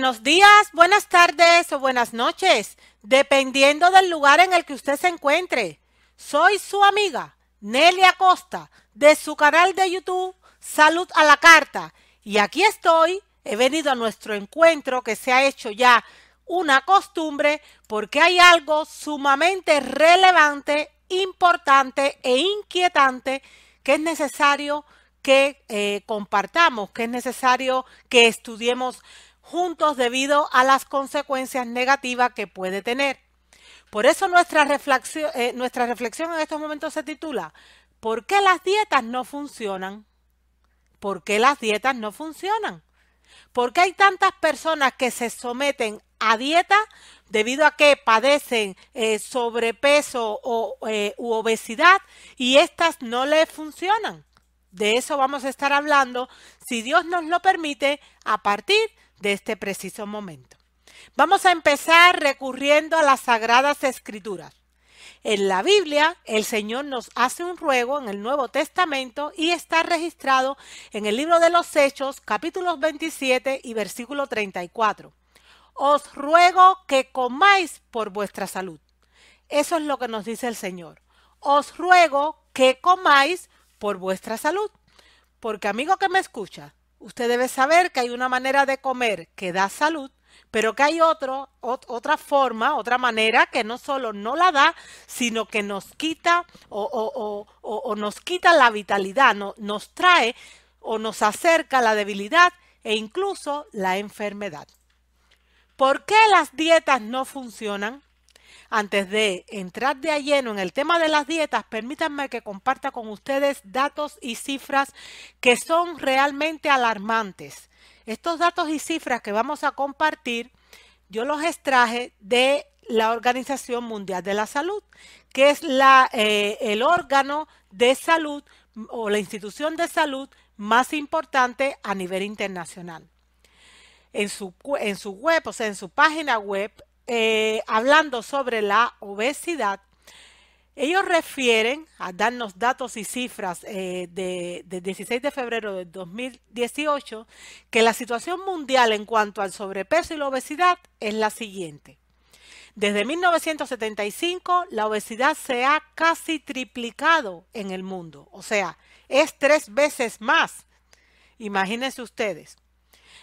Buenos días, buenas tardes o buenas noches, dependiendo del lugar en el que usted se encuentre. Soy su amiga Nelly Acosta de su canal de YouTube Salud a la Carta y aquí estoy. He venido a nuestro encuentro que se ha hecho ya una costumbre porque hay algo sumamente relevante, importante e inquietante que es necesario que eh, compartamos, que es necesario que estudiemos juntos debido a las consecuencias negativas que puede tener. Por eso eh, nuestra reflexión, en estos momentos se titula ¿Por qué las dietas no funcionan? ¿Por qué las dietas no funcionan? ¿Por qué hay tantas personas que se someten a dieta debido a que padecen eh, sobrepeso o, eh, u obesidad y estas no les funcionan? De eso vamos a estar hablando, si Dios nos lo permite, a partir de de este preciso momento. Vamos a empezar recurriendo a las sagradas escrituras. En la Biblia, el Señor nos hace un ruego en el Nuevo Testamento y está registrado en el libro de los Hechos, capítulos 27 y versículo 34. Os ruego que comáis por vuestra salud. Eso es lo que nos dice el Señor. Os ruego que comáis por vuestra salud. Porque amigo que me escucha, Usted debe saber que hay una manera de comer que da salud, pero que hay otra forma, otra manera que no solo no la da, sino que nos quita o, nos quita la vitalidad, nos trae o nos acerca la debilidad e incluso la enfermedad. ¿Por qué las dietas no funcionan? Antes de entrar de lleno en el tema de las dietas, permítanme que comparta con ustedes datos y cifras que son realmente alarmantes. Estos datos y cifras que vamos a compartir, yo los extraje de la Organización Mundial de la Salud, que es eh, el órgano de salud o la institución de salud más importante a nivel internacional. En su, en su web, o sea, en su página web, eh, hablando sobre la obesidad, ellos refieren a darnos datos y cifras del eh, de 16 de febrero de 2018 que la situación mundial en cuanto al sobrepeso y la obesidad es la siguiente. Desde 1975 la obesidad se ha casi triplicado en el mundo, o sea, es tres veces más. Imagínense ustedes.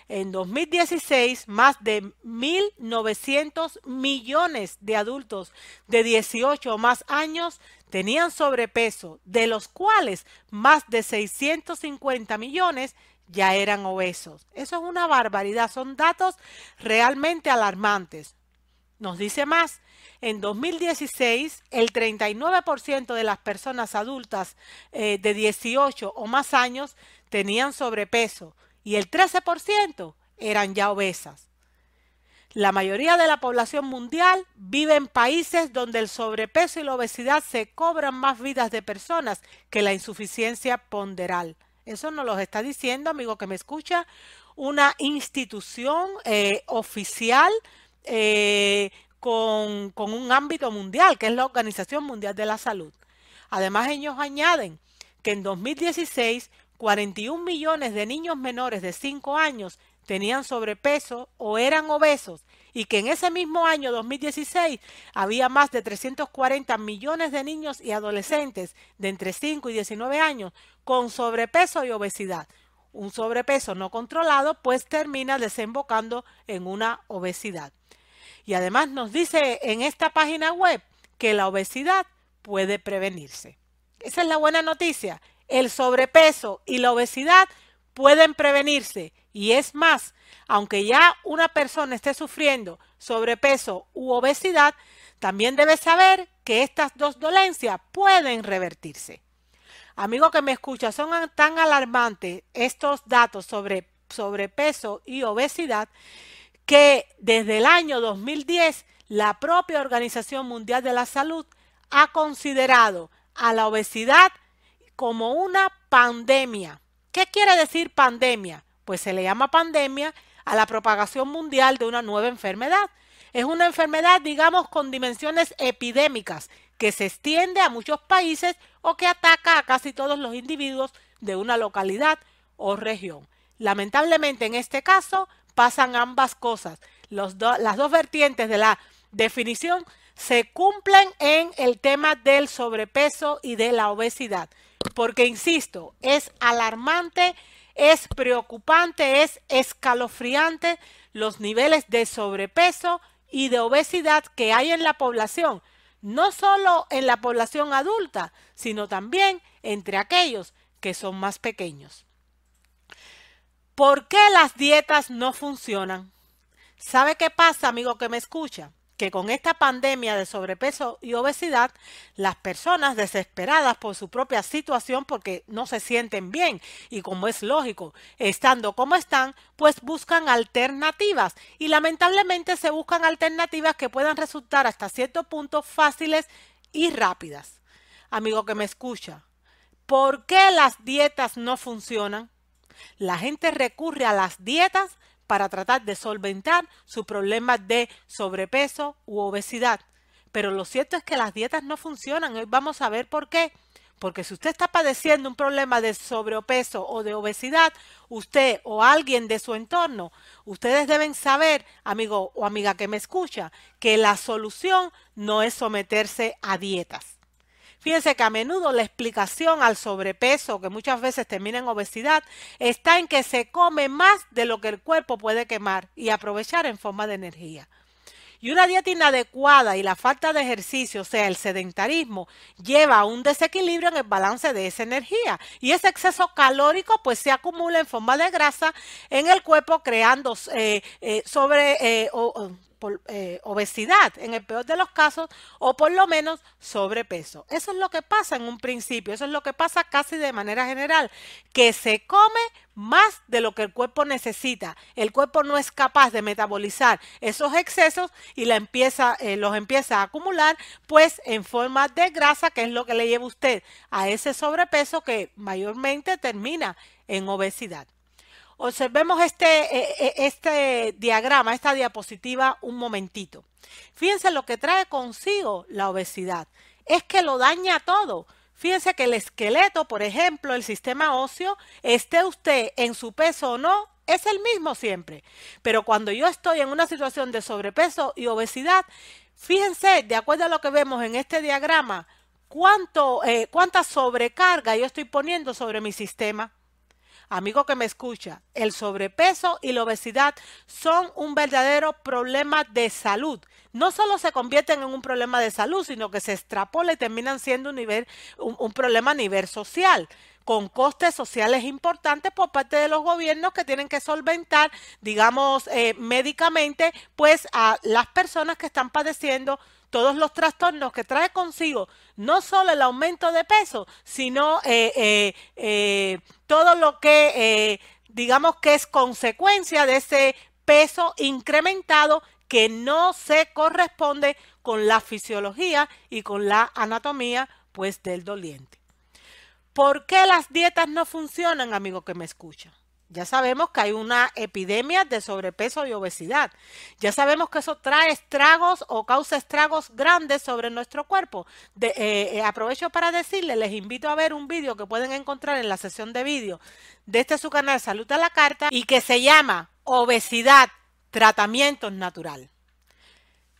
En 2016, más de 1.900 millones de adultos de 18 o más años tenían sobrepeso, de los cuales más de 650 millones ya eran obesos. Eso es una barbaridad, son datos realmente alarmantes. Nos dice más, en 2016 el 39% de las personas adultas eh, de 18 o más años tenían sobrepeso, y el 13% eran ya obesas. La mayoría de la población mundial vive en países donde el sobrepeso y la obesidad se cobran más vidas de personas que la insuficiencia ponderal. Eso nos lo está diciendo, amigo que me escucha, una institución eh, oficial eh, con, con un ámbito mundial, que es la Organización Mundial de la Salud. Además, ellos añaden que en 2016 41 millones de niños menores de 5 años tenían sobrepeso o eran obesos y que en ese mismo año 2016 había más de 340 millones de niños y adolescentes de entre 5 y 19 años con sobrepeso y obesidad. Un sobrepeso no controlado pues termina desembocando en una obesidad. Y además nos dice en esta página web que la obesidad puede prevenirse. Esa es la buena noticia, el sobrepeso y la obesidad pueden prevenirse. Y es más, aunque ya una persona esté sufriendo sobrepeso u obesidad, también debe saber que estas dos dolencias pueden revertirse. Amigo que me escucha, son tan alarmantes estos datos sobre sobrepeso y obesidad que desde el año 2010 la propia Organización Mundial de la Salud ha considerado a la obesidad como una pandemia. ¿Qué quiere decir pandemia? Pues se le llama pandemia a la propagación mundial de una nueva enfermedad. Es una enfermedad, digamos, con dimensiones epidémicas que se extiende a muchos países o que ataca a casi todos los individuos de una localidad o región. Lamentablemente, en este caso, pasan ambas cosas. las dos vertientes de la definición se cumplen en el tema del sobrepeso y de la obesidad porque, insisto, es alarmante, es preocupante, es escalofriante los niveles de sobrepeso y de obesidad que hay en la población, no solo en la población adulta, sino también entre aquellos que son más pequeños. ¿Por qué las dietas no funcionan? ¿Sabe qué pasa, amigo que me escucha? que con esta pandemia de sobrepeso y obesidad, las personas desesperadas por su propia situación porque no se sienten bien y como es lógico, estando como están, pues buscan alternativas y lamentablemente se buscan alternativas que puedan resultar hasta cierto punto fáciles y rápidas. Amigo que me escucha, ¿por qué las dietas no funcionan? La gente recurre a las dietas para tratar de solventar su problema de sobrepeso u obesidad. Pero lo cierto es que las dietas no funcionan. Hoy vamos a ver por qué. Porque si usted está padeciendo un problema de sobrepeso o de obesidad, usted o alguien de su entorno, ustedes deben saber, amigo o amiga que me escucha, que la solución no es someterse a dietas. Fíjense que a menudo la explicación al sobrepeso, que muchas veces termina en obesidad, está en que se come más de lo que el cuerpo puede quemar y aprovechar en forma de energía. Y una dieta inadecuada y la falta de ejercicio, o sea, el sedentarismo, lleva a un desequilibrio en el balance de esa energía. Y ese exceso calórico pues se acumula en forma de grasa en el cuerpo creando eh, eh, sobre... Eh, por, eh, obesidad, en el peor de los casos, o por lo menos sobrepeso. Eso es lo que pasa en un principio, eso es lo que pasa casi de manera general, que se come más de lo que el cuerpo necesita. El cuerpo no es capaz de metabolizar esos excesos y la empieza, eh, los empieza a acumular, pues en forma de grasa, que es lo que le lleva usted a ese sobrepeso que mayormente termina en obesidad. Observemos este, eh, eh, este diagrama, esta diapositiva un momentito. Fíjense lo que trae consigo la obesidad. Es que lo daña todo. Fíjense que el esqueleto, por ejemplo, el sistema óseo, esté usted en su peso o no, es el mismo siempre. Pero cuando yo estoy en una situación de sobrepeso y obesidad, fíjense, de acuerdo a lo que vemos en este diagrama, cuánto, eh, cuánta sobrecarga yo estoy poniendo sobre mi sistema amigo que me escucha, el sobrepeso y la obesidad son un verdadero problema de salud. No solo se convierten en un problema de salud, sino que se extrapola y terminan siendo un, nivel, un, problema a nivel social con costes sociales importantes por parte de los gobiernos que tienen que solventar, digamos, eh, médicamente, pues a las personas que están padeciendo todos los trastornos que trae consigo, no solo el aumento de peso, sino eh, eh, eh, todo lo que digamos que es consecuencia de ese peso incrementado que no se corresponde con la fisiología y con la anatomía pues del doliente. ¿Por qué las dietas no funcionan, amigo que me escucha? Ya sabemos que hay una epidemia de sobrepeso y obesidad. Ya sabemos que eso trae estragos o causa estragos grandes sobre nuestro cuerpo. Eh, eh, aprovecho para decirle les invito a ver un vídeo que pueden encontrar en la sesión de vídeo de este su canal Salud a la Carta y que se llama Obesidad, Tratamiento Natural.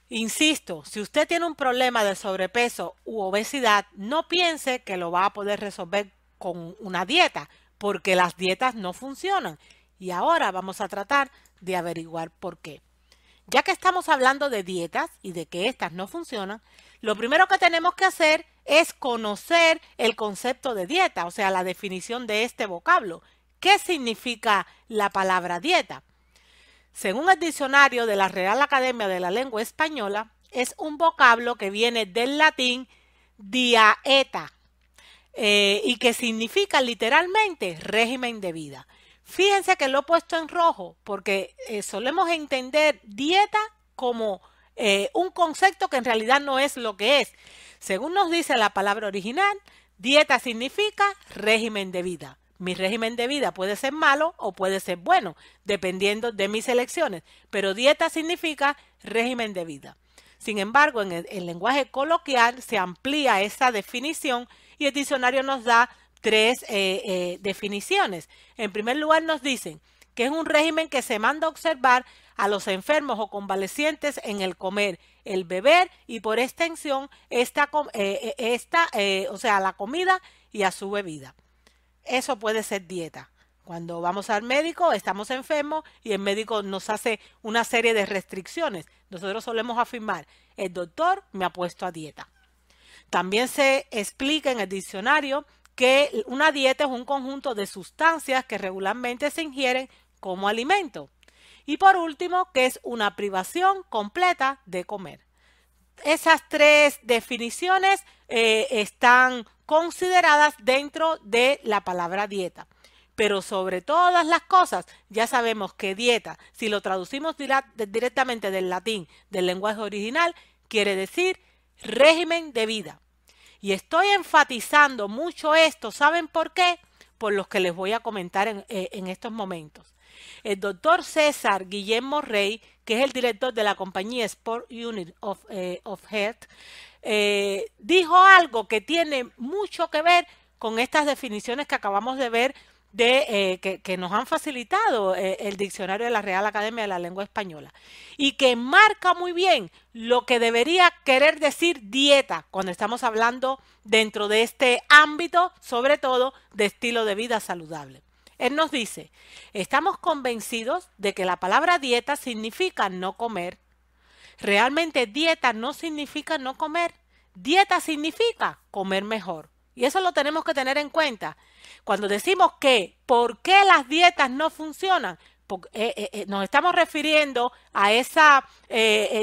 Insisto, si usted tiene un problema de sobrepeso u obesidad, no piense que lo va a poder resolver con una dieta porque las dietas no funcionan. Y ahora vamos a tratar de averiguar por qué. Ya que estamos hablando de dietas y de que estas no funcionan, lo primero que tenemos que hacer es conocer el concepto de dieta, o sea, la definición de este vocablo. ¿Qué significa la palabra dieta? Según el diccionario de la Real Academia de la Lengua Española, es un vocablo que viene del latín diaeta, eh, y que significa literalmente régimen de vida. Fíjense que lo he puesto en rojo porque eh, solemos entender dieta como eh, un concepto que en realidad no es lo que es. Según nos dice la palabra original, dieta significa régimen de vida. Mi régimen de vida puede ser malo o puede ser bueno, dependiendo de mis elecciones, pero dieta significa régimen de vida. Sin embargo, en el lenguaje coloquial se amplía esa definición y el diccionario nos da tres eh, eh, definiciones. En primer lugar, nos dicen que es un régimen que se manda a observar a los enfermos o convalecientes en el comer, el beber y por extensión esta, eh, esta o sea, la comida y a su bebida. Eso puede ser dieta. Cuando vamos al médico, estamos enfermos y el médico nos hace una serie de restricciones. Nosotros solemos afirmar, el doctor me ha puesto a dieta. También se explica en el diccionario que una dieta es un conjunto de sustancias que regularmente se ingieren como alimento. Y por último, que es una privación completa de comer. Esas tres definiciones eh, están consideradas dentro de la palabra dieta. Pero sobre todas las cosas, ya sabemos que dieta, si lo traducimos directamente del latín, del lenguaje original, quiere decir régimen de vida. Y estoy enfatizando mucho esto, ¿saben por qué? Por los que les voy a comentar en, eh, estos momentos. El doctor César Guillermo Rey, que es el director de la compañía Sport Unit of, eh, of Health, eh, dijo algo que tiene mucho que ver con estas definiciones que acabamos de ver de, eh, que, nos han facilitado eh, el diccionario de la Real Academia de la Lengua Española y que marca muy bien lo que debería querer decir dieta cuando estamos hablando dentro de este ámbito, sobre todo de estilo de vida saludable. Él nos dice, estamos convencidos de que la palabra dieta significa no comer. Realmente dieta no significa no comer. Dieta significa comer mejor. Y eso lo tenemos que tener en cuenta. Cuando decimos que, ¿por qué las dietas no funcionan? Eh, eh, eh, nos estamos refiriendo a esa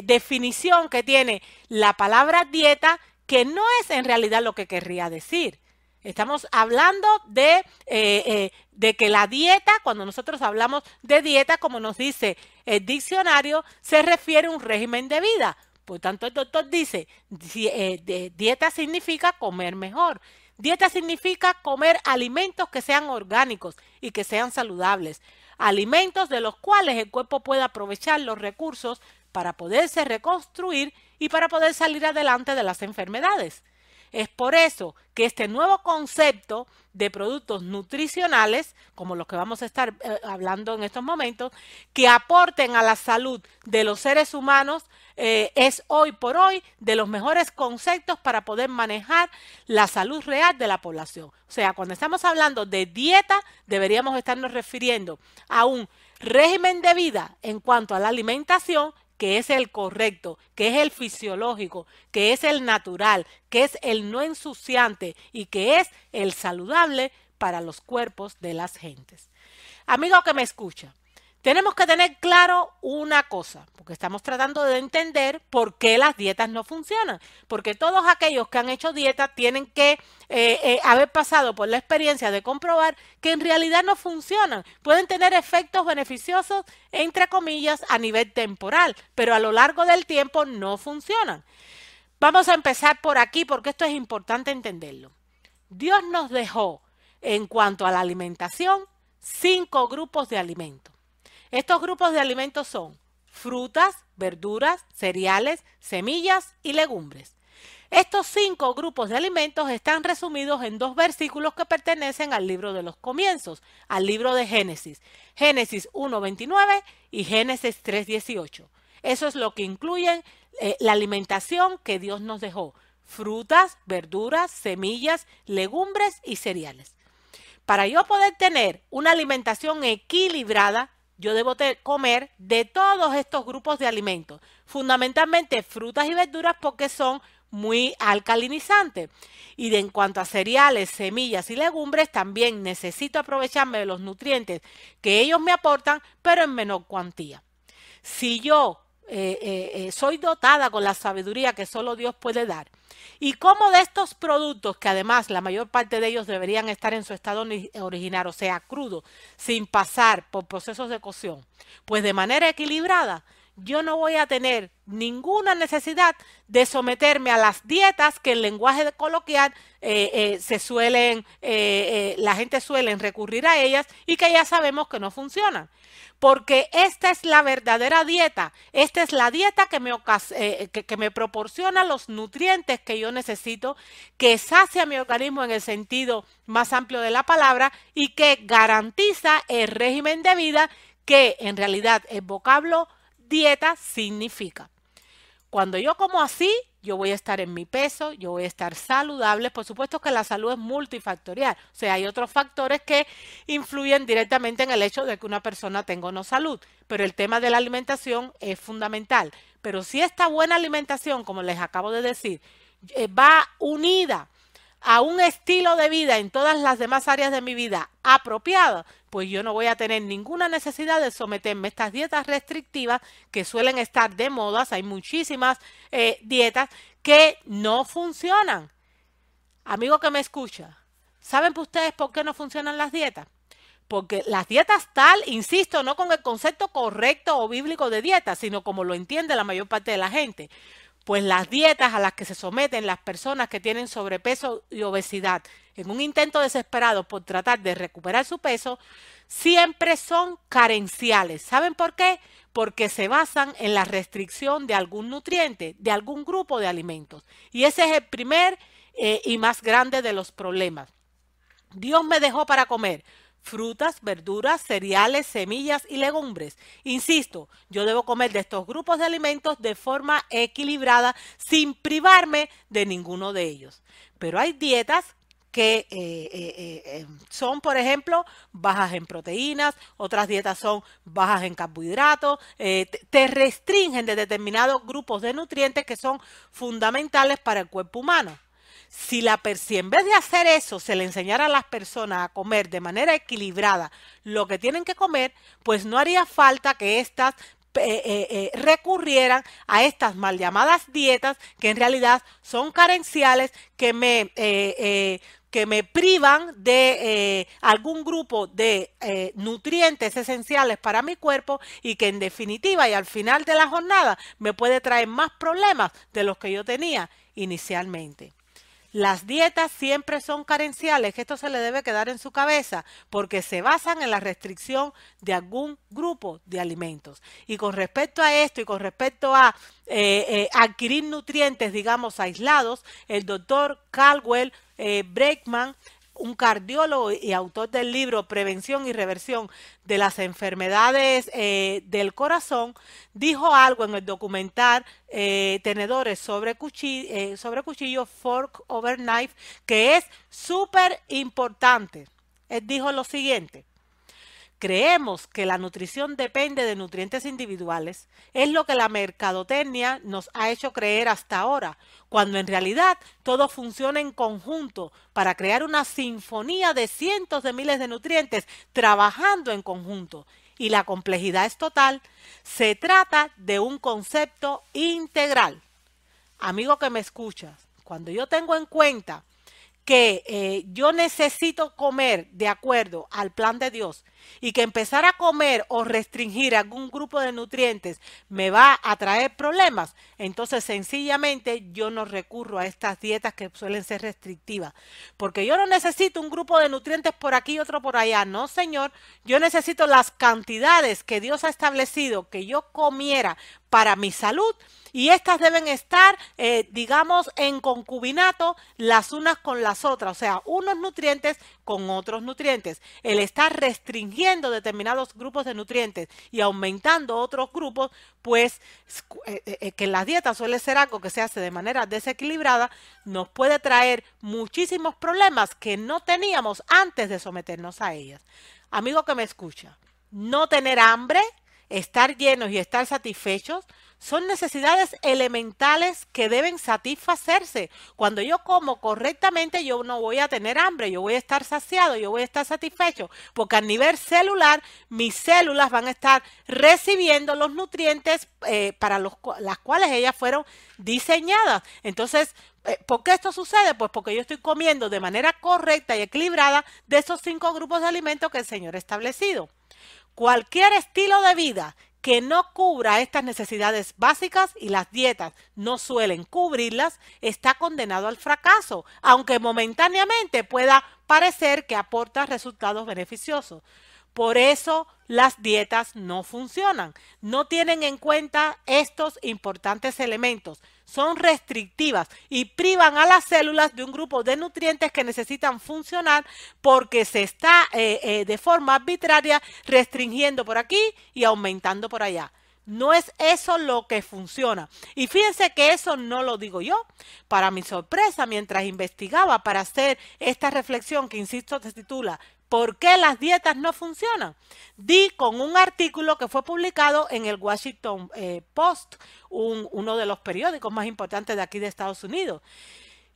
definición que tiene la palabra dieta, que no es en realidad lo que querría decir. Estamos hablando de que la dieta, cuando nosotros hablamos de dieta, como nos dice el diccionario, se refiere a un régimen de vida. Por tanto, el doctor dice, dieta significa comer mejor. Dieta significa comer alimentos que sean orgánicos y que sean saludables, alimentos de los cuales el cuerpo pueda aprovechar los recursos para poderse reconstruir y para poder salir adelante de las enfermedades. Es por eso que este nuevo concepto de productos nutricionales, como los que vamos a estar eh, hablando en estos momentos, que aporten a la salud de los seres humanos, eh, es hoy por hoy de los mejores conceptos para poder manejar la salud real de la población. O sea, cuando estamos hablando de dieta, deberíamos estarnos refiriendo a un régimen de vida en cuanto a la alimentación que es el correcto, que es el fisiológico, que es el natural, que es el no ensuciante y que es el saludable para los cuerpos de las gentes. Amigo que me escucha, tenemos que tener claro una cosa, porque estamos tratando de entender por qué las dietas no funcionan, porque todos aquellos que han hecho dieta tienen que eh, eh, haber pasado por la experiencia de comprobar que en realidad no funcionan. Pueden tener efectos beneficiosos, entre comillas, a nivel temporal, pero a lo largo del tiempo no funcionan. Vamos a empezar por aquí porque esto es importante entenderlo. Dios nos dejó, en cuanto a la alimentación, cinco grupos de alimentos. Estos grupos de alimentos son frutas, verduras, cereales, semillas y legumbres. Estos cinco grupos de alimentos están resumidos en dos versículos que pertenecen al libro de los comienzos, al libro de Génesis, Génesis 1.29 y Génesis 3.18. Eso es lo que incluyen eh, la alimentación que Dios nos dejó, frutas, verduras, semillas, legumbres y cereales. Para yo poder tener una alimentación equilibrada, yo debo comer de todos estos grupos de alimentos, fundamentalmente frutas y verduras porque son muy alcalinizantes. Y en cuanto a cereales, semillas y legumbres, también necesito aprovecharme de los nutrientes que ellos me aportan, pero en menor cuantía. Si yo eh, eh, eh, soy dotada con la sabiduría que solo Dios puede dar. Y cómo de estos productos, que además la mayor parte de ellos deberían estar en su estado original, o sea, crudo, sin pasar por procesos de cocción, pues de manera equilibrada yo no voy a tener ninguna necesidad de someterme a las dietas que en lenguaje coloquial eh, eh, se suelen, eh, la gente suele recurrir a ellas y que ya sabemos que no funcionan. Porque esta es la verdadera dieta, esta es la dieta que me, que me proporciona los nutrientes que yo necesito, que sacia mi organismo en el sentido más amplio de la palabra y que garantiza el régimen de vida que en realidad el vocablo dieta significa. Cuando yo como así, yo voy a estar en mi peso, yo voy a estar saludable. Por supuesto que la salud es multifactorial, o sea, hay otros factores que influyen directamente en el hecho de que una persona tenga o no salud, pero el tema de la alimentación es fundamental. Pero si esta buena alimentación, como les acabo de decir, eh, va unida a un estilo de vida en todas las demás áreas de mi vida apropiado, pues yo no voy a tener ninguna necesidad de someterme a estas dietas restrictivas que suelen estar de modas. Hay muchísimas eh, dietas que no funcionan. Amigo que me escucha, ¿saben ustedes por qué no funcionan las dietas? Porque las dietas tal, insisto, no con el concepto correcto o bíblico de dieta, sino como lo entiende la mayor parte de la gente pues las dietas a las que se someten las personas que tienen sobrepeso y obesidad en un intento desesperado por tratar de recuperar su peso, siempre son carenciales. ¿Saben por qué? Porque se basan en la restricción de algún nutriente, de algún grupo de alimentos. Y ese es el primer eh, y más grande de los problemas. Dios me dejó para comer frutas, verduras, cereales, semillas y legumbres. Insisto, yo debo comer de estos grupos de alimentos de forma equilibrada sin privarme de ninguno de ellos. Pero hay dietas que eh, eh, eh, son, por ejemplo, bajas en proteínas, otras dietas son bajas en carbohidratos, te restringen de determinados grupos de nutrientes que son fundamentales para el cuerpo humano si, la, en vez de hacer eso se le enseñara a las personas a comer de manera equilibrada lo que tienen que comer, pues no haría falta que estas eh, eh, eh, recurrieran a estas mal llamadas dietas que en realidad son carenciales que me, que me privan de algún grupo de nutrientes esenciales para mi cuerpo y que en definitiva y al final de la jornada me puede traer más problemas de los que yo tenía inicialmente. Las dietas siempre son carenciales, esto se le debe quedar en su cabeza, porque se basan en la restricción de algún grupo de alimentos. Y con respecto a esto y con respecto a eh, eh, adquirir nutrientes, digamos, aislados, el doctor Caldwell eh, Breakman un cardiólogo y autor del libro Prevención y Reversión de las Enfermedades eh, del Corazón, dijo algo en el documental eh, Tenedores sobre cuchillo, eh, sobre cuchillo, Fork Over Knife, que es súper importante. Él dijo lo siguiente creemos que la nutrición depende de nutrientes individuales, es lo que la mercadotecnia nos ha hecho creer hasta ahora, cuando en realidad todo funciona en conjunto para crear una sinfonía de cientos de miles de nutrientes trabajando en conjunto. Y la complejidad es total. Se trata de un concepto integral. Amigo que me escuchas, cuando yo tengo en cuenta que eh, yo necesito comer de acuerdo al plan de Dios y que empezar a comer o restringir algún grupo de nutrientes me va a traer problemas, entonces sencillamente yo no recurro a estas dietas que suelen ser restrictivas, porque yo no necesito un grupo de nutrientes por aquí y otro por allá, no señor, yo necesito las cantidades que Dios ha establecido que yo comiera para mi salud y estas deben estar, eh, digamos, en concubinato las unas con las otras, o sea, unos nutrientes con otros nutrientes. El estar restringiendo determinados grupos de nutrientes y aumentando otros grupos, pues eh, eh, que la dieta suele ser algo que se hace de manera desequilibrada, nos puede traer muchísimos problemas que no teníamos antes de someternos a ellas. Amigo que me escucha, no tener hambre estar llenos y estar satisfechos son necesidades elementales que deben satisfacerse. Cuando yo como correctamente, yo no voy a tener hambre, yo voy a estar saciado, yo voy a estar satisfecho, porque a nivel celular mis células van a estar recibiendo los nutrientes eh, para los, las cuales ellas fueron diseñadas. Entonces, eh, ¿Por qué esto sucede? Pues porque yo estoy comiendo de manera correcta y equilibrada de esos cinco grupos de alimentos que el Señor ha establecido. Cualquier estilo de vida que no cubra estas necesidades básicas y las dietas no suelen cubrirlas, está condenado al fracaso, aunque momentáneamente pueda parecer que aporta resultados beneficiosos. Por eso las dietas no funcionan, no tienen en cuenta estos importantes elementos, son restrictivas y privan a las células de un grupo de nutrientes que necesitan funcionar porque se está eh, eh, de forma arbitraria restringiendo por aquí y aumentando por allá. No es eso lo que funciona. Y fíjense que eso no lo digo yo. Para mi sorpresa, mientras investigaba para hacer esta reflexión que, insisto, se titula ¿Por qué las dietas no funcionan? Di con un artículo que fue publicado en el Washington eh, Post, uno de los periódicos más importantes de aquí de Estados Unidos.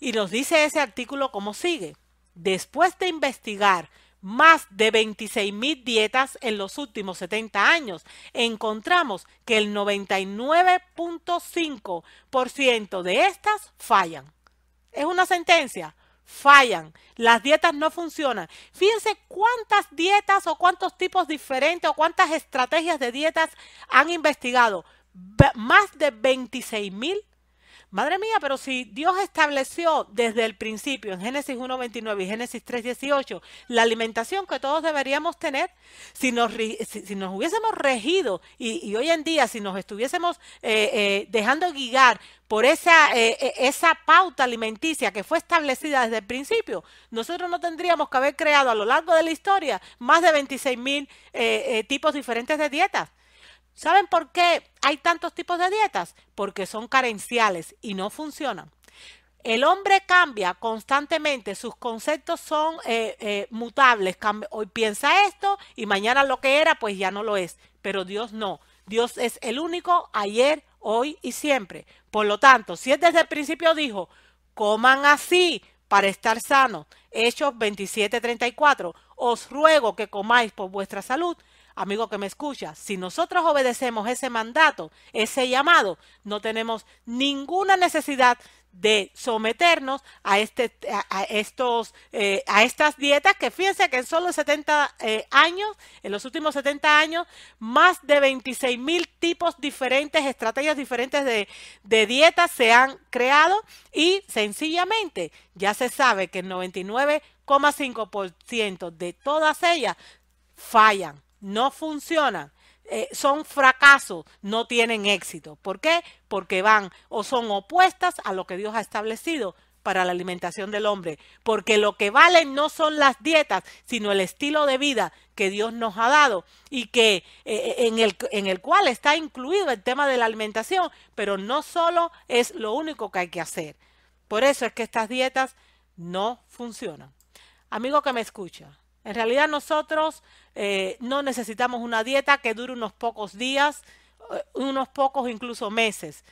Y nos dice ese artículo como sigue. Después de investigar más de 26,000 mil dietas en los últimos 70 años, encontramos que el 99.5% de estas fallan. Es una sentencia fallan, las dietas no funcionan. Fíjense cuántas dietas o cuántos tipos diferentes o cuántas estrategias de dietas han investigado. más de 26 mil Madre mía, pero si Dios estableció desde el principio en Génesis 1.29 y Génesis 3.18 la alimentación que todos deberíamos tener, si nos, nos hubiésemos regido y, hoy en día si nos estuviésemos eh, eh, dejando guiar por esa, eh, esa pauta alimenticia que fue establecida desde el principio, nosotros no tendríamos que haber creado a lo largo de la historia más de 26 mil tipos diferentes de dietas. ¿Saben por qué hay tantos tipos de dietas? Porque son carenciales y no funcionan. El hombre cambia constantemente, sus conceptos son eh, eh mutables. Hoy piensa esto y mañana lo que era, pues ya no lo es. Pero Dios no. Dios es el único ayer, hoy y siempre. Por lo tanto, si él desde el principio dijo, coman así para estar sanos, Hechos 34. os ruego que comáis por vuestra salud, Amigo que me escucha, si nosotros obedecemos ese mandato, ese llamado, no tenemos ninguna necesidad de someternos a, este, estos, eh, a estas dietas que fíjense que en solo 70 eh, años, en los últimos 70 años, más de 26 mil tipos diferentes, estrategias diferentes de, de dietas se han creado y sencillamente ya se sabe que el 99,5% de todas ellas fallan no funcionan, eh, son fracasos, no tienen éxito. ¿Por qué? Porque van o son opuestas a lo que Dios ha establecido para la alimentación del hombre, porque lo que valen no son las dietas, sino el estilo de vida que Dios nos ha dado y que eh, eh, en, el, en el cual está incluido el tema de la alimentación, pero no solo es lo único que hay que hacer. Por eso es que estas dietas no funcionan. Amigo que me escucha, en realidad nosotros eh, no necesitamos una dieta que dure unos pocos días, eh, unos pocos incluso meses,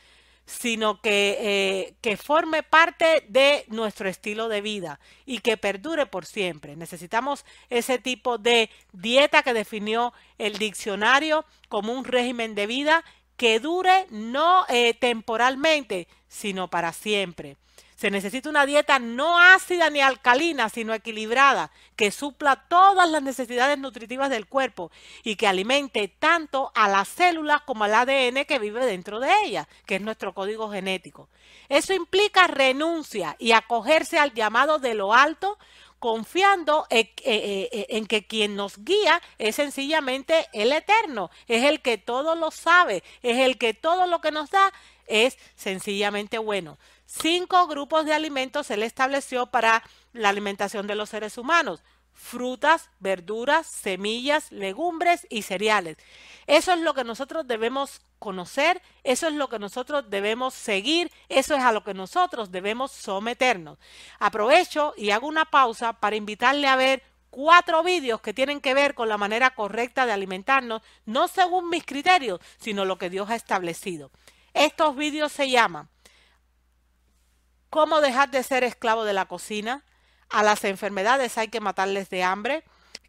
sino que, eh, que forme parte de nuestro estilo de vida y que perdure por siempre. Necesitamos ese tipo de dieta que definió el diccionario como un régimen de vida que dure no temporalmente, sino para siempre. Se necesita una dieta no ácida ni alcalina, sino equilibrada, que supla todas las necesidades nutritivas del cuerpo y que alimente tanto a las células como al ADN que vive dentro de ellas, que es nuestro código genético. Eso implica renuncia y acogerse al llamado de lo alto confiando e, e, e, en, que quien nos guía es sencillamente el Eterno, es el que todo lo sabe, es el que todo lo que nos da es sencillamente bueno. Cinco grupos de alimentos se le estableció para la alimentación de los seres humanos. Frutas, verduras, semillas, legumbres y cereales. Eso es lo que nosotros debemos conocer, eso es lo que nosotros debemos seguir, eso es a lo que nosotros debemos someternos. Aprovecho y hago una pausa para invitarle a ver cuatro vídeos que tienen que ver con la manera correcta de alimentarnos, no según mis criterios, sino lo que Dios ha establecido. Estos vídeos se llaman cómo dejar de ser esclavo de la cocina, a las enfermedades hay que matarles de hambre,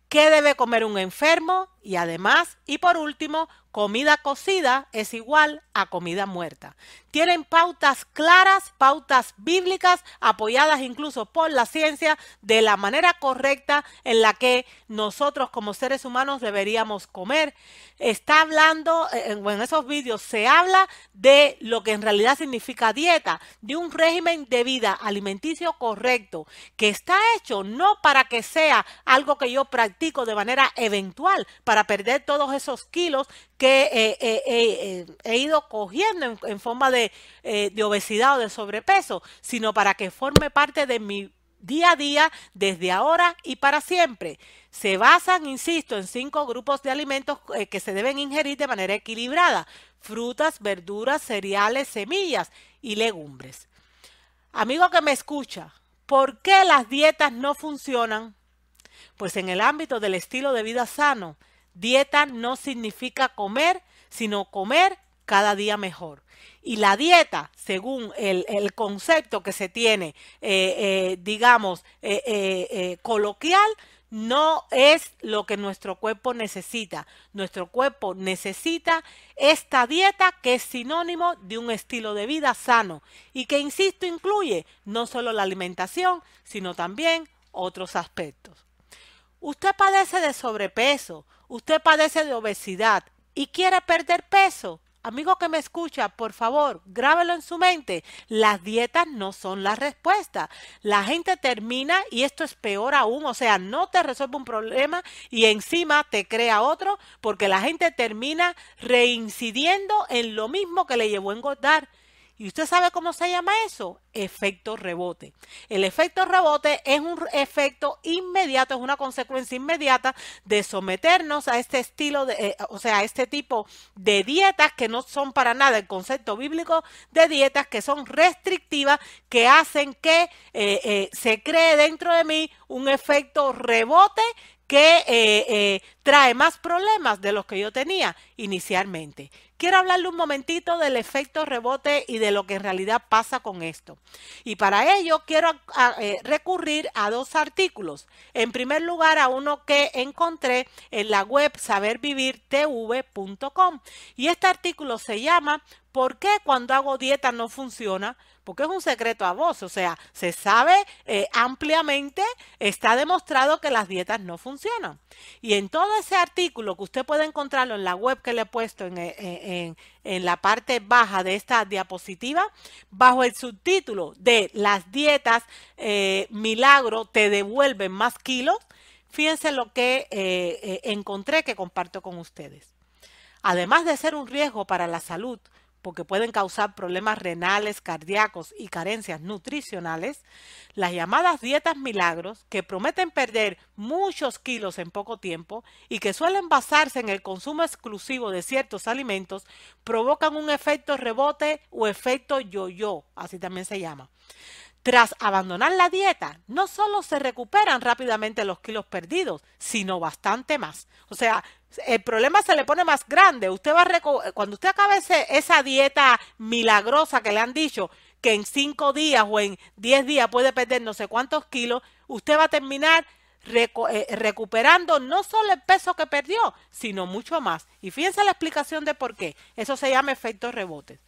qué debe comer un enfermo y además, y por último, comida cocida es igual a comida muerta. Tienen pautas claras, pautas bíblicas, apoyadas incluso por la ciencia, de la manera correcta en la que nosotros como seres humanos deberíamos comer. Está hablando, eh, en esos vídeos se habla de lo que en realidad significa dieta, de un régimen de vida alimenticio correcto, que está hecho no para que sea algo que yo practico de manera eventual, para perder todos esos kilos que eh, eh, eh, he ido cogiendo en, forma de, obesidad o de sobrepeso, sino para que forme parte de mi día a día, desde ahora y para siempre. Se basan, insisto, en cinco grupos de alimentos que se deben ingerir de manera equilibrada. Frutas, verduras, cereales, semillas y legumbres. Amigo que me escucha, ¿por qué las dietas no funcionan? Pues en el ámbito del estilo de vida sano, Dieta no significa comer, sino comer cada día mejor. Y la dieta, según el, concepto que se tiene, eh, eh, digamos, eh, coloquial, no es lo que nuestro cuerpo necesita. Nuestro cuerpo necesita esta dieta que es sinónimo de un estilo de vida sano y que, insisto, incluye no solo la alimentación, sino también otros aspectos. Usted padece de sobrepeso, usted padece de obesidad y quiere perder peso, amigo que me escucha, por favor, grábelo en su mente. Las dietas no son la respuesta. La gente termina y esto es peor aún, o sea, no te resuelve un problema y encima te crea otro porque la gente termina reincidiendo en lo mismo que le llevó a engordar. ¿Y usted sabe cómo se llama eso? Efecto rebote. El efecto rebote es un efecto inmediato, es una consecuencia inmediata de someternos a este estilo, de, eh, o sea, a este tipo de dietas que no son para nada el concepto bíblico de dietas que son restrictivas, que hacen que eh, eh, se cree dentro de mí un efecto rebote que trae más problemas de los que yo tenía inicialmente quiero hablarle un momentito del efecto rebote y de lo que en realidad pasa con esto. Y para ello quiero ah, eh, recurrir a dos artículos. En primer lugar, a uno que encontré en la web sabervivirtv.com y este artículo se llama ¿Por qué cuando hago dieta no funciona? Porque es un secreto a vos. o sea, se sabe eh, ampliamente, está demostrado que las dietas no funcionan. Y en todo ese artículo que usted puede encontrarlo en la web que le he puesto en, eh, eh, la parte baja de esta diapositiva, bajo el subtítulo de las dietas milagro te devuelven más kilos, fíjense lo que encontré que comparto con ustedes. Además de ser un riesgo para la salud, porque pueden causar problemas renales, cardíacos y carencias nutricionales, las llamadas dietas milagros, que prometen perder muchos kilos en poco tiempo y que suelen basarse en el consumo exclusivo de ciertos alimentos, provocan un efecto rebote o efecto yo-yo, así también se llama. Tras abandonar la dieta, no solo se recuperan rápidamente los kilos perdidos, sino bastante más. O sea, el problema se le pone más grande. Usted va cuando usted acabe esa dieta milagrosa que le han dicho que en cinco días o en diez días puede perder no sé cuántos kilos, usted va a terminar eh, recuperando no solo el peso que perdió, sino mucho más. Y fíjense la explicación de por qué. Eso se llama efecto rebotes.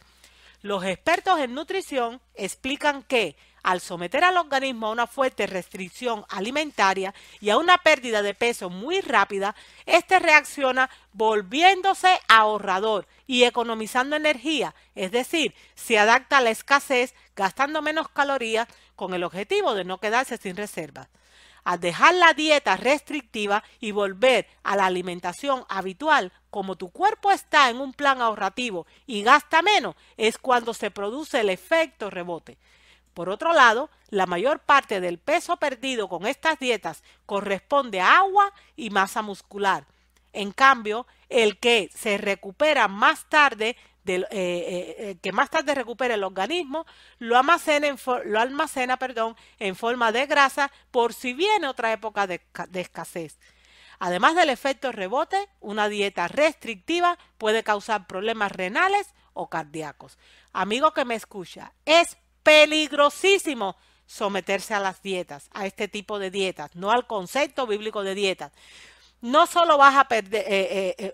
Los expertos en nutrición explican que al someter al organismo a una fuerte restricción alimentaria y a una pérdida de peso muy rápida, este reacciona volviéndose ahorrador y economizando energía, es decir, se adapta a la escasez gastando menos calorías con el objetivo de no quedarse sin reservas. Al dejar la dieta restrictiva y volver a la alimentación habitual, como tu cuerpo está en un plan ahorrativo y gasta menos, es cuando se produce el efecto rebote. Por otro lado, la mayor parte del peso perdido con estas dietas corresponde a agua y masa muscular. En cambio, el que se recupera más tarde, eh, eh, eh, que más tarde recupera el organismo, lo almacena, en, lo almacena perdón, en forma de grasa por si viene otra época de, de escasez. Además del efecto rebote, una dieta restrictiva puede causar problemas renales o cardíacos. Amigo que me escucha, es peligrosísimo someterse a las dietas, a este tipo de dietas, no al concepto bíblico de dietas. No solo vas a perder,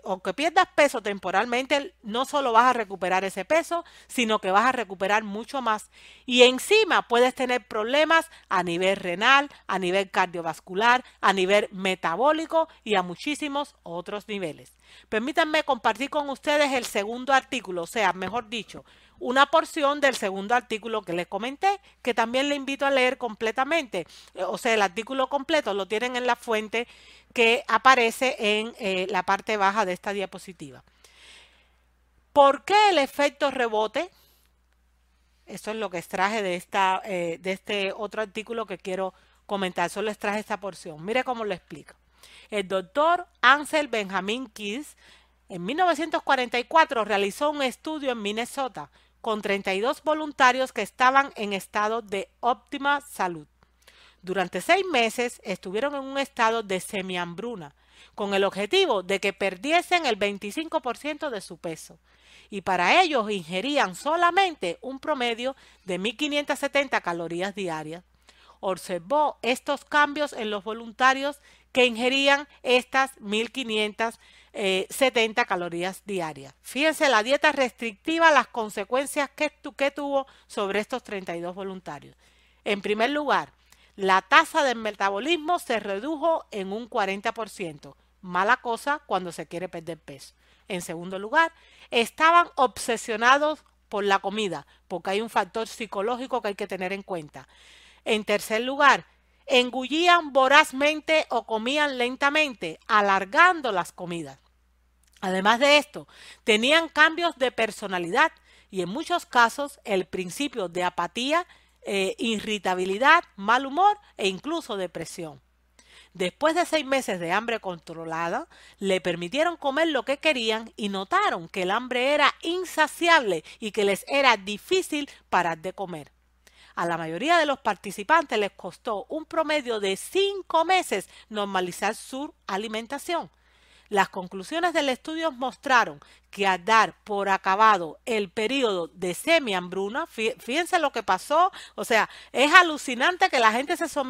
aunque eh, eh, eh, pierdas peso temporalmente, no solo vas a recuperar ese peso, sino que vas a recuperar mucho más. Y encima puedes tener problemas a nivel renal, a nivel cardiovascular, a nivel metabólico y a muchísimos otros niveles. Permítanme compartir con ustedes el segundo artículo, o sea, mejor dicho, una porción del segundo artículo que les comenté, que también le invito a leer completamente. Eh, o sea, el artículo completo lo tienen en la fuente que aparece en eh, la parte baja de esta diapositiva. ¿Por qué el efecto rebote? Eso es lo que extraje de, esta, eh, de este otro artículo que quiero comentar. Solo extraje esta porción. Mire cómo lo explico. El doctor Ansel Benjamin Kiss en 1944 realizó un estudio en Minnesota con 32 voluntarios que estaban en estado de óptima salud. Durante seis meses estuvieron en un estado de semiambruna, con el objetivo de que perdiesen el 25% de su peso. Y para ellos ingerían solamente un promedio de 1.570 calorías diarias. Observó estos cambios en los voluntarios que ingerían estas 1.570 70 eh, calorías diarias. Fíjense la dieta restrictiva, las consecuencias que, que tuvo sobre estos 32 voluntarios. En primer lugar, la tasa de metabolismo se redujo en un 40%. Mala cosa cuando se quiere perder peso. En segundo lugar, estaban obsesionados por la comida, porque hay un factor psicológico que hay que tener en cuenta. En tercer lugar, engullían vorazmente o comían lentamente, alargando las comidas. Además de esto, tenían cambios de personalidad y en muchos casos el principio de apatía, eh, irritabilidad, mal humor e incluso depresión. Después de seis meses de hambre controlada, le permitieron comer lo que querían y notaron que el hambre era insaciable y que les era difícil parar de comer. A la mayoría de los participantes les costó un promedio de cinco meses normalizar su alimentación. Las conclusiones del estudio mostraron que al dar por acabado el periodo de semi-hambruna, fíjense lo que pasó, o sea, es alucinante que la gente se someta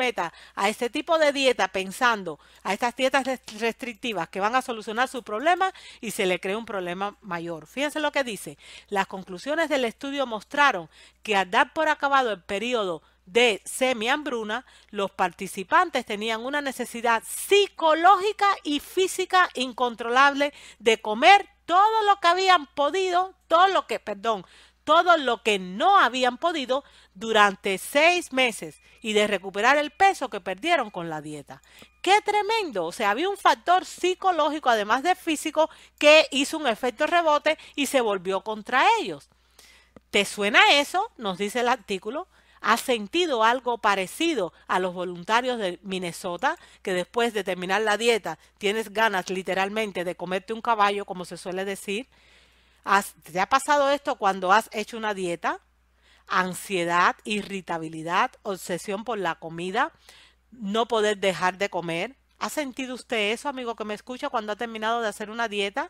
a este tipo de dieta pensando a estas dietas restrictivas que van a solucionar su problema y se le cree un problema mayor. Fíjense lo que dice, las conclusiones del estudio mostraron que al dar por acabado el periodo de hambruna los participantes tenían una necesidad psicológica y física incontrolable de comer todo lo que habían podido, todo lo que, perdón, todo lo que no habían podido durante seis meses y de recuperar el peso que perdieron con la dieta. ¡Qué tremendo! O sea, había un factor psicológico, además de físico, que hizo un efecto rebote y se volvió contra ellos. ¿Te suena eso? Nos dice el artículo ha sentido algo parecido a los voluntarios de Minnesota, que después de terminar la dieta tienes ganas literalmente de comerte un caballo, como se suele decir. ¿Te ha pasado esto cuando has hecho una dieta? Ansiedad, irritabilidad, obsesión por la comida, no poder dejar de comer. ¿Ha sentido usted eso, amigo que me escucha, cuando ha terminado de hacer una dieta?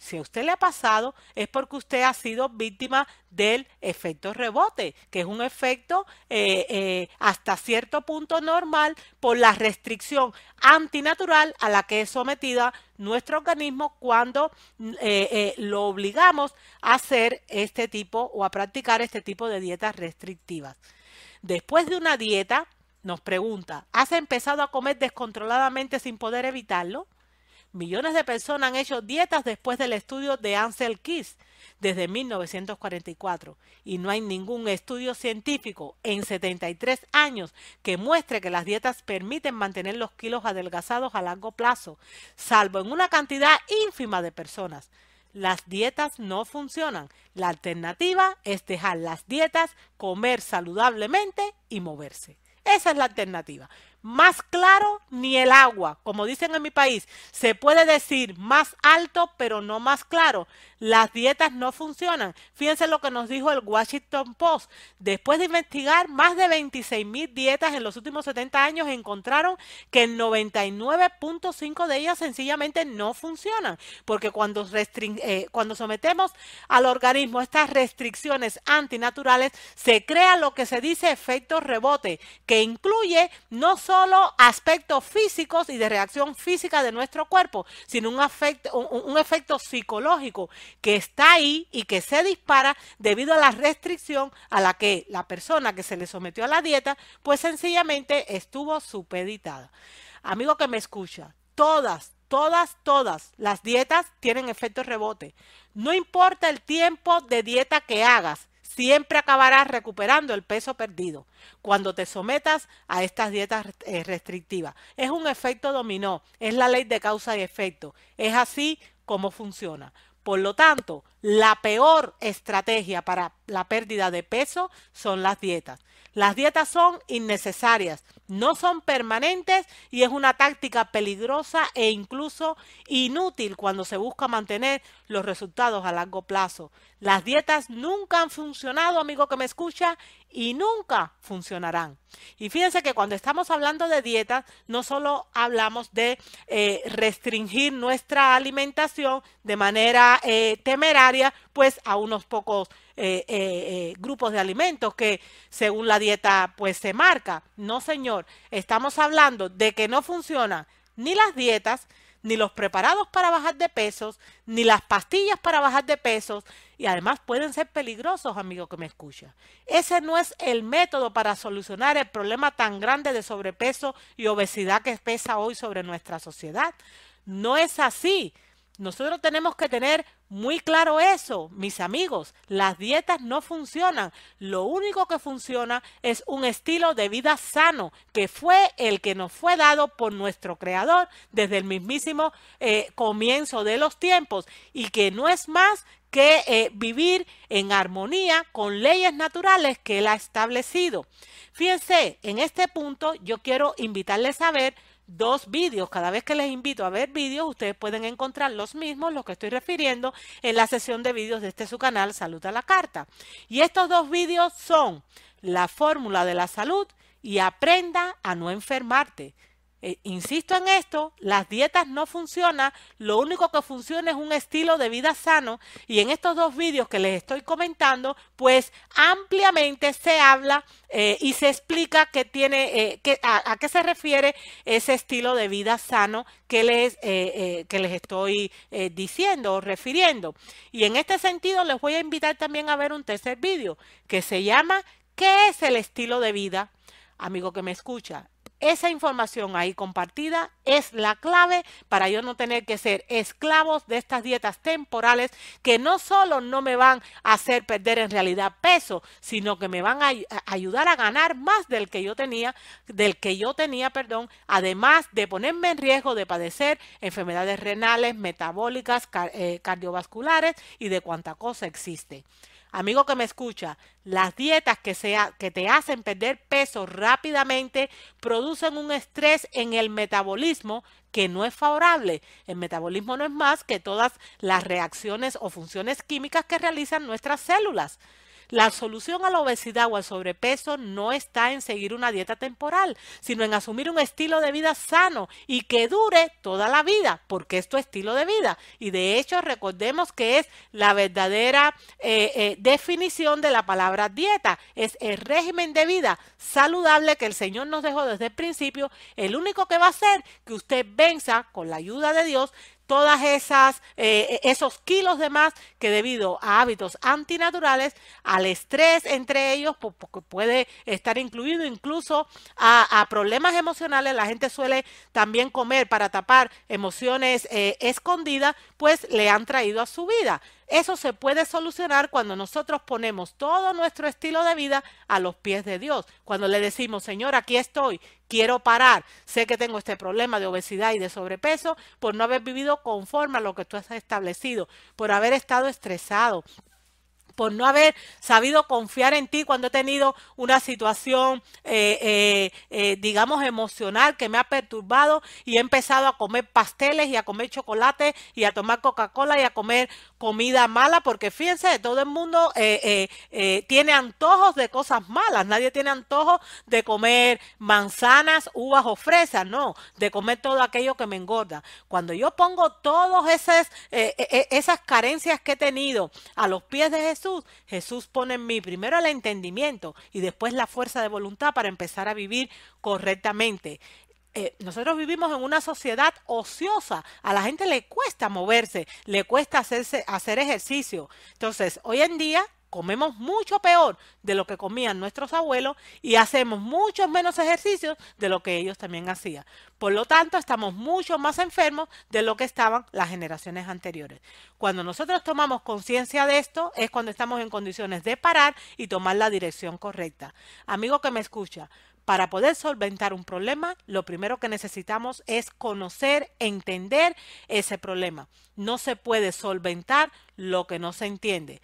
Si a usted le ha pasado, es porque usted ha sido víctima del efecto rebote, que es un efecto eh, eh, hasta cierto punto normal por la restricción antinatural a la que es sometida nuestro organismo cuando eh, lo obligamos a hacer este tipo o a practicar este tipo de dietas restrictivas. Después de una dieta, nos pregunta, ¿has empezado a comer descontroladamente sin poder evitarlo? Millones de personas han hecho dietas después del estudio de Ansel Keys desde 1944 y no hay ningún estudio científico en 73 años que muestre que las dietas permiten mantener los kilos adelgazados a largo plazo, salvo en una cantidad ínfima de personas. Las dietas no funcionan. La alternativa es dejar las dietas, comer saludablemente y moverse. Esa es la alternativa más claro ni el agua. Como dicen en mi país, se puede decir más alto, pero no más claro. Las dietas no funcionan. Fíjense lo que nos dijo el Washington Post. Después de investigar más de 26,000 mil dietas en los últimos 70 años, encontraron que el 99.5 de ellas sencillamente no funcionan. Porque eh, cuando, sometemos al organismo estas restricciones antinaturales, se crea lo que se dice efecto rebote, que incluye no solo solo aspectos físicos y de reacción física de nuestro cuerpo, sino un, un efecto psicológico que está ahí y que se dispara debido a la restricción a la que la persona que se le sometió a la dieta, pues sencillamente estuvo supeditada. Amigo que me escucha, todas, todas, todas las dietas tienen efecto rebote. No importa el tiempo de dieta que hagas, siempre acabarás recuperando el peso perdido cuando te sometas a estas dietas eh, restrictivas. Es un efecto dominó, es la ley de causa y efecto. Es así como funciona. Por lo tanto, la peor estrategia para la pérdida de peso son las dietas. Las dietas son innecesarias, no son permanentes y es una táctica peligrosa e incluso inútil cuando se busca mantener los resultados a largo plazo. Las dietas nunca han funcionado, amigo que me escucha, y nunca funcionarán. Y fíjense que cuando estamos hablando de dietas no solo hablamos de eh, restringir nuestra alimentación de manera eh, temeraria, pues a unos pocos eh, grupos de alimentos que según la dieta pues se marca. No, señor, estamos hablando de que no funcionan ni las dietas, ni los preparados para bajar de pesos, ni las pastillas para bajar de pesos, y además pueden ser peligrosos, amigo que me escucha. Ese no es el método para solucionar el problema tan grande de sobrepeso y obesidad que pesa hoy sobre nuestra sociedad. No es así. Nosotros tenemos que tener muy claro eso, mis amigos. Las dietas no funcionan. Lo único que funciona es un estilo de vida sano, que fue el que nos fue dado por nuestro creador desde el mismísimo eh, comienzo de los tiempos y que no es más que eh, vivir en armonía con leyes naturales que él ha establecido. Fíjense, en este punto yo quiero invitarles a ver dos vídeos. Cada vez que les invito a ver vídeos, ustedes pueden encontrar los mismos, los que estoy refiriendo, en la sesión de vídeos de este su canal Salud a la Carta. Y estos dos vídeos son La fórmula de la salud y Aprenda a no enfermarte. Eh, insisto en esto, las dietas no funcionan, lo único que funciona es un estilo de vida sano y en estos dos vídeos que les estoy comentando, pues ampliamente se habla eh, y se explica tiene, eh, a, qué se refiere ese estilo de vida sano que les, que les estoy diciendo o refiriendo. Y en este sentido les voy a invitar también a ver un tercer vídeo que se llama ¿Qué es el estilo de vida? Amigo que me escucha, esa información ahí compartida es la clave para yo no tener que ser esclavos de estas dietas temporales que no solo no me van a hacer perder en realidad peso, sino que me van a ayudar a ganar más del que yo tenía, del que yo tenía, perdón, además de ponerme en riesgo de padecer enfermedades renales, metabólicas, eh, cardiovasculares y de cuanta cosa existe amigo que me escucha, las dietas que, te hacen perder peso rápidamente producen un estrés en el metabolismo que no es favorable. El metabolismo no es más que todas las reacciones o funciones químicas que realizan nuestras células. La solución a la obesidad o al sobrepeso no está en seguir una dieta temporal, sino en asumir un estilo de vida sano y que dure toda la vida, porque es tu estilo de vida. Y de hecho, recordemos que es la verdadera eh, eh, definición de la palabra dieta. Es el régimen de vida saludable que el Señor nos dejó desde el principio. El único que va a hacer que usted venza con la ayuda de Dios todas esas eh, e, esos kilos de más que debido a hábitos antinaturales, al estrés entre ellos, porque puede estar incluido incluso a, problemas emocionales, la gente suele también comer para tapar emociones eh, escondidas, pues le han traído a su vida. Eso se puede solucionar cuando nosotros ponemos todo nuestro estilo de vida a los pies de Dios. Cuando le decimos, Señor, aquí estoy, quiero parar, sé que tengo este problema de obesidad y de sobrepeso por no haber vivido conforme a lo que tú has establecido, por haber estado estresado, por no haber sabido confiar en ti cuando he tenido una situación, eh, eh, eh, digamos, emocional que me ha perturbado y he empezado a comer pasteles y a comer chocolate y a tomar Coca-Cola y a comer comida mala, porque fíjense, todo el mundo tiene antojos de cosas malas, nadie tiene antojos de comer manzanas, uvas o fresas, no, de comer todo aquello que me engorda. Cuando yo pongo todas esas, esas carencias que he tenido a los pies de Jesús, Jesús, pone en mí primero el entendimiento y después la fuerza de voluntad para empezar a vivir correctamente. Eh, nosotros vivimos en una sociedad ociosa. A la gente le cuesta moverse, le cuesta hacerse, hacer ejercicio. Entonces, hoy en día comemos mucho peor de lo que comían nuestros abuelos y hacemos muchos menos ejercicios de lo que ellos también hacían. Por lo tanto, estamos mucho más enfermos de lo que estaban las generaciones anteriores. Cuando nosotros tomamos conciencia de esto, es cuando estamos en condiciones de parar y tomar la dirección correcta. Amigo que me escucha, para poder solventar un problema, lo primero que necesitamos es conocer, entender ese problema. No se puede solventar lo que no se entiende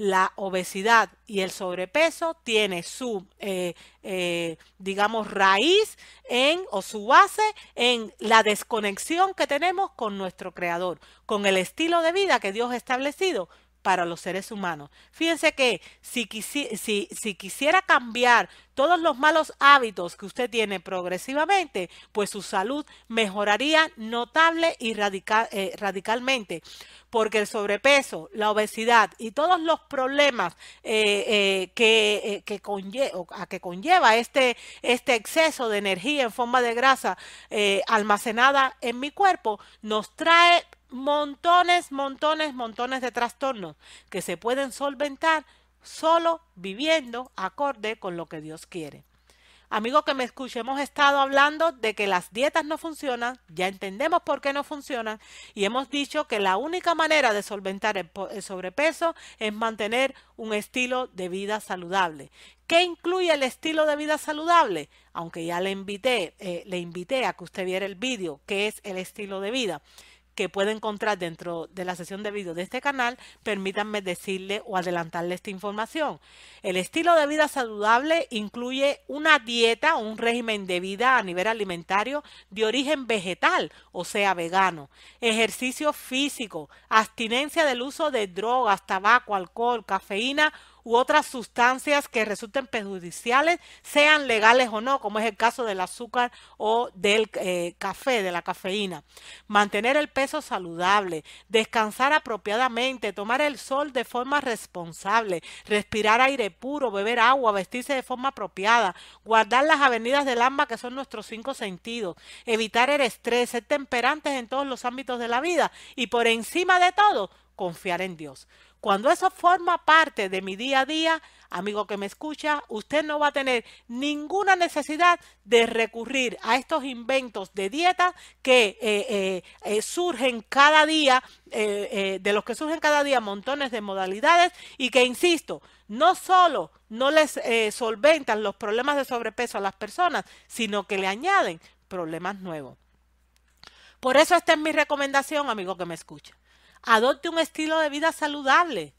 la obesidad y el sobrepeso tiene su, eh, eh, digamos, raíz en o su base en la desconexión que tenemos con nuestro creador, con el estilo de vida que Dios ha establecido para los seres humanos. Fíjense que si, quisiera cambiar todos los malos hábitos que usted tiene progresivamente, pues su salud mejoraría notable y eh, radicalmente, porque el sobrepeso, la obesidad y todos los problemas eh, eh, que, conlleva, este, este exceso de energía en forma de grasa almacenada en mi cuerpo, nos trae montones, montones, montones de trastornos que se pueden solventar solo viviendo acorde con lo que Dios quiere. Amigo que me escuche, hemos estado hablando de que las dietas no funcionan, ya entendemos por qué no funcionan y hemos dicho que la única manera de solventar el, sobrepeso es mantener un estilo de vida saludable. ¿Qué incluye el estilo de vida saludable? Aunque ya le invité, eh, le invité a que usted viera el vídeo, que es el estilo de vida que puede encontrar dentro de la sesión de vídeo de este canal, permítanme decirle o adelantarle esta información. El estilo de vida saludable incluye una dieta o un régimen de vida a nivel alimentario de origen vegetal, o sea, vegano, ejercicio físico, abstinencia del uso de drogas, tabaco, alcohol, cafeína u otras sustancias que resulten perjudiciales, sean legales o no, como es el caso del azúcar o del eh, café, de la cafeína. Mantener el peso saludable, descansar apropiadamente, tomar el sol de forma responsable, respirar aire puro, beber agua, vestirse de forma apropiada, guardar las avenidas del alma que son nuestros cinco sentidos, evitar el estrés, ser temperantes en todos los ámbitos de la vida y por encima de todo, confiar en Dios. Cuando eso forma parte de mi día a día, amigo que me escucha, usted no va a tener ninguna necesidad de recurrir a estos inventos de dieta que eh, eh, eh, surgen cada día, de los que surgen cada día montones de modalidades y que, insisto, no solo no les solventan los problemas de sobrepeso a las personas, sino que le añaden problemas nuevos. Por eso esta es mi recomendación, amigo que me escucha. Adopte un estilo de vida saludable.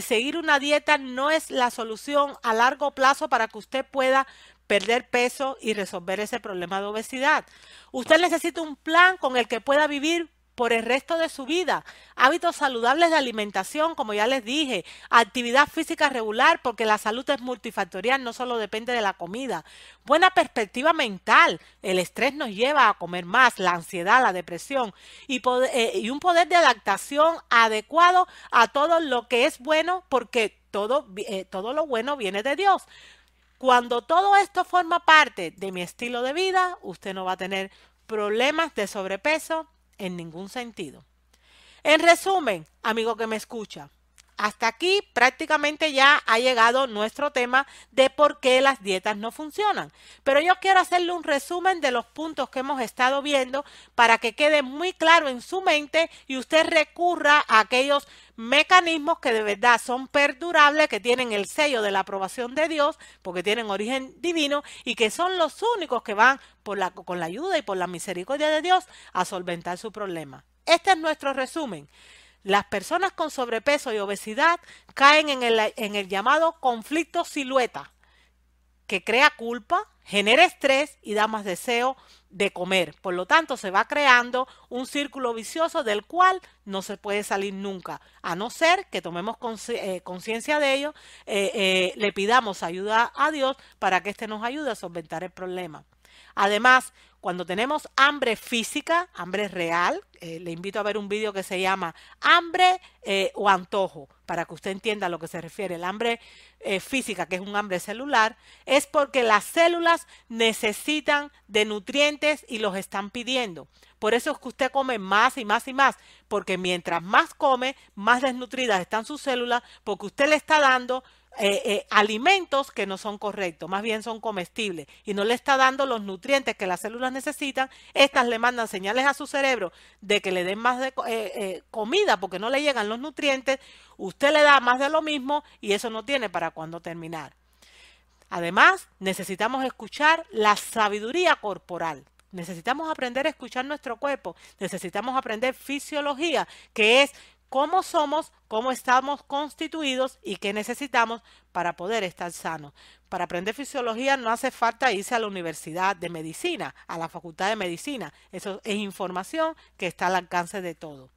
seguir una dieta no es la solución a largo plazo para que usted pueda perder peso y resolver ese problema de obesidad. Usted necesita un plan con el que pueda vivir por el resto de su vida. Hábitos saludables de alimentación, como ya les dije, actividad física regular, porque la salud es multifactorial, no solo depende de la comida. Buena perspectiva mental, el estrés nos lleva a comer más, la ansiedad, la depresión, y, eh, un poder de adaptación adecuado a todo lo que es bueno, porque todo, eh, todo lo bueno viene de Dios. Cuando todo esto forma parte de mi estilo de vida, usted no va a tener problemas de sobrepeso, en ningún sentido. En resumen, amigo que me escucha, hasta aquí prácticamente ya ha llegado nuestro tema de por qué las dietas no funcionan. Pero yo quiero hacerle un resumen de los puntos que hemos estado viendo para que quede muy claro en su mente y usted recurra a aquellos mecanismos que de verdad son perdurables, que tienen el sello de la aprobación de Dios, porque tienen origen divino y que son los únicos que van por con la ayuda y por la misericordia de Dios a solventar su problema. Este es nuestro resumen. Las personas con sobrepeso y obesidad caen en en el llamado conflicto silueta que crea culpa, genera estrés y da más deseo de comer. Por lo tanto, se va creando un círculo vicioso del cual no se puede salir nunca, a no ser que tomemos eh, conciencia de ello, eh, eh, le pidamos ayuda a Dios para que éste nos ayude a solventar el problema. Además, cuando tenemos hambre física, hambre real, eh, le invito a ver un vídeo que se llama hambre eh, o antojo, para que usted entienda a lo que se refiere. El hambre eh, física, que es un hambre celular, es porque las células necesitan de nutrientes y los están pidiendo. Por eso es que usted come más y más y más, porque mientras más come, más desnutridas están sus células, porque usted le está dando eh, eh, alimentos que no son correctos, más bien son comestibles y no le está dando los nutrientes que las células necesitan, estas le mandan señales a su cerebro de que le den más de eh, comida porque no le llegan los nutrientes, usted le da más de lo mismo y eso no tiene para cuándo terminar. Además, necesitamos escuchar la sabiduría corporal. Necesitamos aprender a escuchar nuestro cuerpo, necesitamos aprender fisiología, que es cómo somos, cómo estamos constituidos y qué necesitamos para poder estar sanos. Para aprender fisiología no hace falta irse a la universidad de medicina, a la facultad de medicina. Eso es información que está al alcance de todo.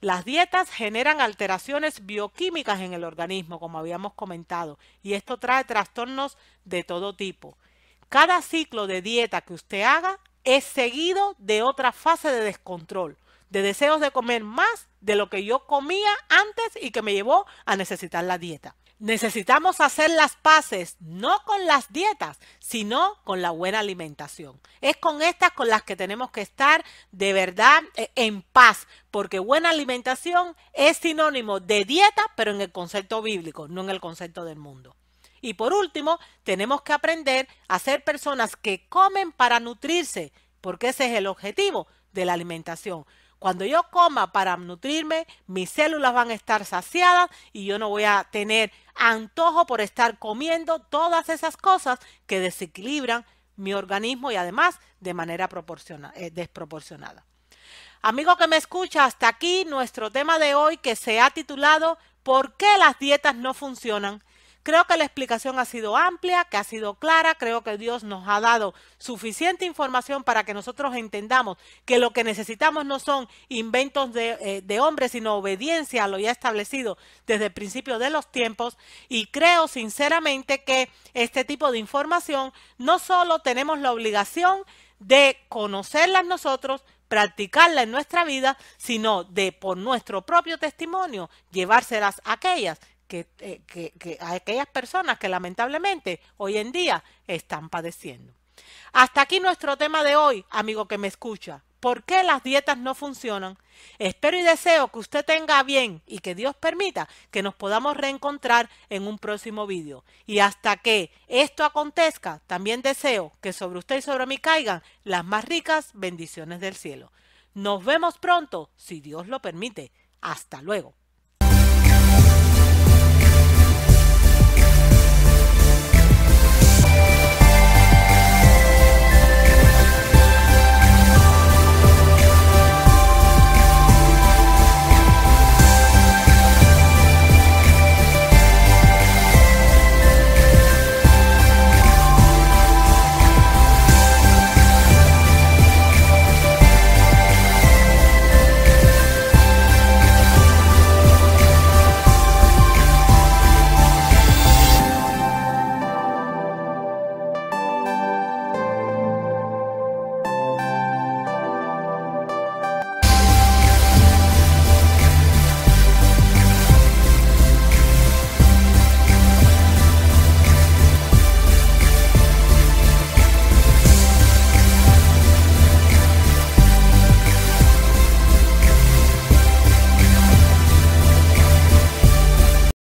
Las dietas generan alteraciones bioquímicas en el organismo, como habíamos comentado, y esto trae trastornos de todo tipo. Cada ciclo de dieta que usted haga es seguido de otra fase de descontrol de deseos de comer más de lo que yo comía antes y que me llevó a necesitar la dieta. Necesitamos hacer las paces no con las dietas, sino con la buena alimentación. Es con estas con las que tenemos que estar de verdad eh, en paz, porque buena alimentación es sinónimo de dieta, pero en el concepto bíblico, no en el concepto del mundo. Y por último, tenemos que aprender a ser personas que comen para nutrirse, porque ese es el objetivo de la alimentación, cuando yo coma para nutrirme, mis células van a estar saciadas y yo no voy a tener antojo por estar comiendo todas esas cosas que desequilibran mi organismo y además de manera eh, desproporcionada. Amigo que me escucha, hasta aquí nuestro tema de hoy que se ha titulado ¿Por qué las dietas no funcionan? Creo que la explicación ha sido amplia, que ha sido clara, creo que Dios nos ha dado suficiente información para que nosotros entendamos que lo que necesitamos no son inventos de, eh, hombres, sino obediencia a lo ya establecido desde el principio de los tiempos. Y creo sinceramente que este tipo de información no solo tenemos la obligación de conocerlas nosotros, practicarla en nuestra vida, sino de por nuestro propio testimonio llevárselas a aquellas eh, que, a aquellas personas que lamentablemente hoy en día están padeciendo. Hasta aquí nuestro tema de hoy, amigo que me escucha. ¿Por qué las dietas no funcionan? Espero y deseo que usted tenga bien y que Dios permita que nos podamos reencontrar en un próximo vídeo. Y hasta que esto acontezca, también deseo que sobre usted y sobre mí caigan las más ricas bendiciones del cielo. Nos vemos pronto, si Dios lo permite. Hasta luego.